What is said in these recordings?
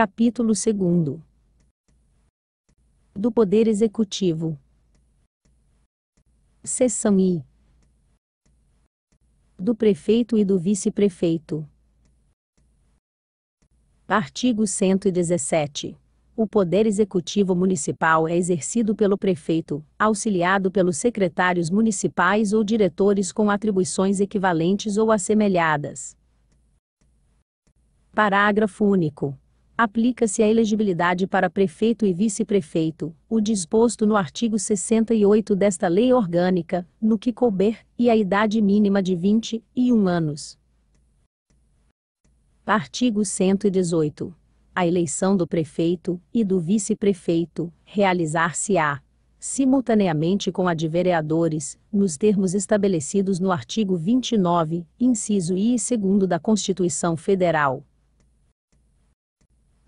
Capítulo 2 Do Poder Executivo. Seção I. Do Prefeito e do Vice-Prefeito. Artigo 117. O Poder Executivo Municipal é exercido pelo prefeito, auxiliado pelos secretários municipais ou diretores com atribuições equivalentes ou assemelhadas. Parágrafo único aplica-se à elegibilidade para prefeito e vice-prefeito, o disposto no artigo 68 desta Lei Orgânica, no que couber, e a idade mínima de 21 anos. Artigo 118. A eleição do prefeito e do vice-prefeito realizar-se-á simultaneamente com a de vereadores, nos termos estabelecidos no artigo 29, inciso I e 2 da Constituição Federal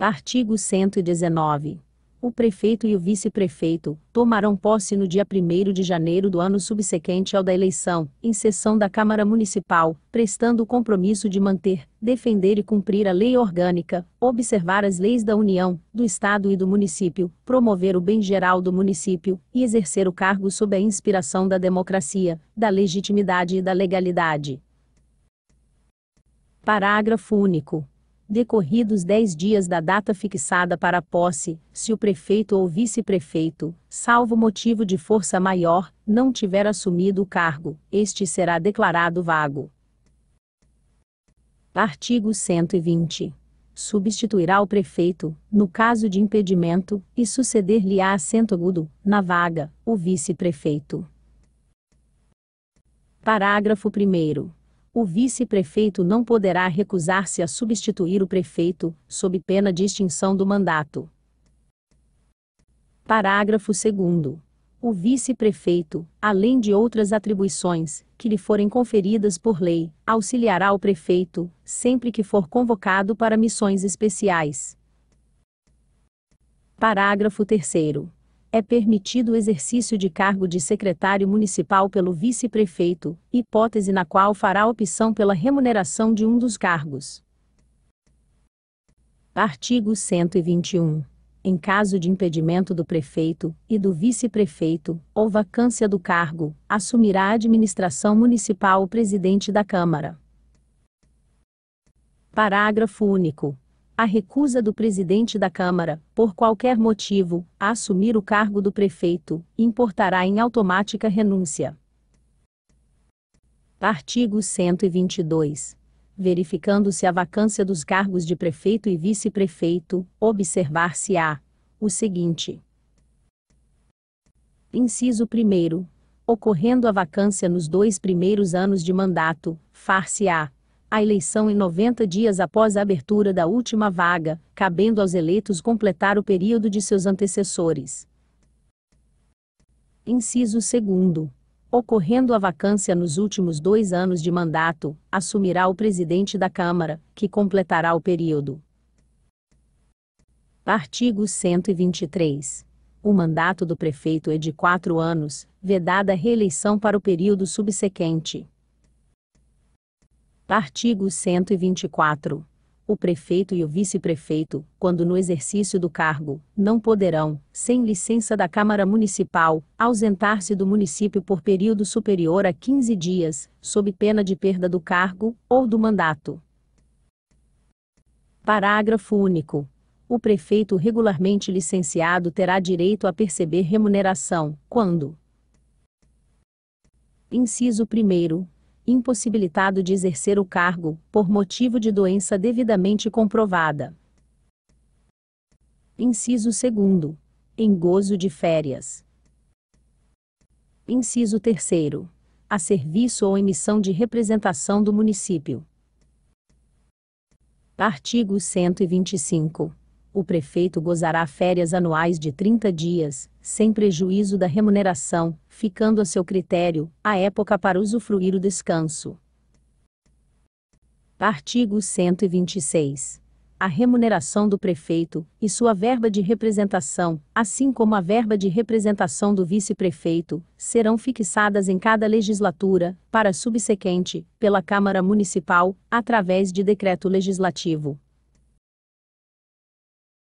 Artigo 119. O prefeito e o vice-prefeito tomarão posse no dia 1 de janeiro do ano subsequente ao da eleição, em sessão da Câmara Municipal, prestando o compromisso de manter, defender e cumprir a lei orgânica, observar as leis da União, do Estado e do município, promover o bem geral do município e exercer o cargo sob a inspiração da democracia, da legitimidade e da legalidade. Parágrafo único decorridos dez dias da data fixada para a posse, se o prefeito ou vice-prefeito, salvo motivo de força maior, não tiver assumido o cargo, este será declarado vago. Artigo 120. Substituirá o prefeito, no caso de impedimento, e suceder-lhe-á assento agudo, na vaga, o vice-prefeito. Parágrafo 1 o vice-prefeito não poderá recusar-se a substituir o prefeito, sob pena de extinção do mandato. Parágrafo 2. O vice-prefeito, além de outras atribuições, que lhe forem conferidas por lei, auxiliará o prefeito, sempre que for convocado para missões especiais. Parágrafo 3 é permitido o exercício de cargo de secretário municipal pelo vice-prefeito, hipótese na qual fará opção pela remuneração de um dos cargos. Artigo 121. Em caso de impedimento do prefeito e do vice-prefeito ou vacância do cargo, assumirá a administração municipal o presidente da Câmara. Parágrafo único a recusa do presidente da Câmara, por qualquer motivo, a assumir o cargo do prefeito, importará em automática renúncia. Artigo 122. Verificando-se a vacância dos cargos de prefeito e vice-prefeito, observar-se-á o seguinte: Inciso 1. Ocorrendo a vacância nos dois primeiros anos de mandato, far-se-á a eleição em 90 dias após a abertura da última vaga, cabendo aos eleitos completar o período de seus antecessores. Inciso 2. Ocorrendo a vacância nos últimos dois anos de mandato, assumirá o presidente da Câmara, que completará o período. Artigo 123. O mandato do prefeito é de quatro anos, vedada a reeleição para o período subsequente. Artigo 124. O prefeito e o vice-prefeito, quando no exercício do cargo, não poderão, sem licença da Câmara Municipal, ausentar-se do município por período superior a 15 dias, sob pena de perda do cargo ou do mandato. Parágrafo único. O prefeito regularmente licenciado terá direito a perceber remuneração, quando: Inciso 1 impossibilitado de exercer o cargo, por motivo de doença devidamente comprovada. Inciso 2. Em gozo de férias. Inciso 3. A serviço ou emissão de representação do município. Artigo 125 o prefeito gozará férias anuais de 30 dias, sem prejuízo da remuneração, ficando a seu critério a época para usufruir o descanso. Artigo 126. A remuneração do prefeito e sua verba de representação, assim como a verba de representação do vice-prefeito, serão fixadas em cada legislatura, para subsequente, pela Câmara Municipal, através de decreto legislativo